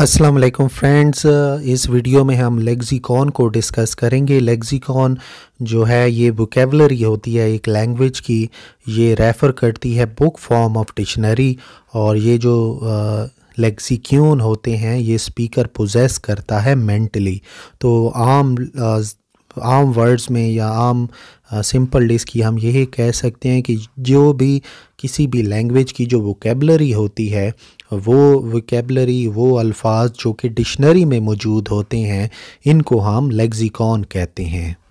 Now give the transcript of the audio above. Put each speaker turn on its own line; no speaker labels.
अस्सलाम वालेकुम फ्रेंड्स इस वीडियो में हम लेक्सिकॉन को डिस्कस करेंगे लेक्सिकॉन जो है ये वोकेबलरी होती है एक लैंग्वेज की ये रेफ़र करती है बुक फॉर्म ऑफ डिक्शनरी और ये जो लेक्सिक्यून uh, होते हैं ये स्पीकर पोजेस करता है मेंटली तो आम uh, आम वर्ड्स में या आम सिंपल uh, डिस की हम यही कह सकते हैं कि जो भी किसी भी लैंग्वेज की जो वोकेबलरी होती है वो वकेबलरी वो अल्फाज जो कि डिक्शनरी में मौजूद होते हैं इनको हम लेग्ज़िकॉन
कहते हैं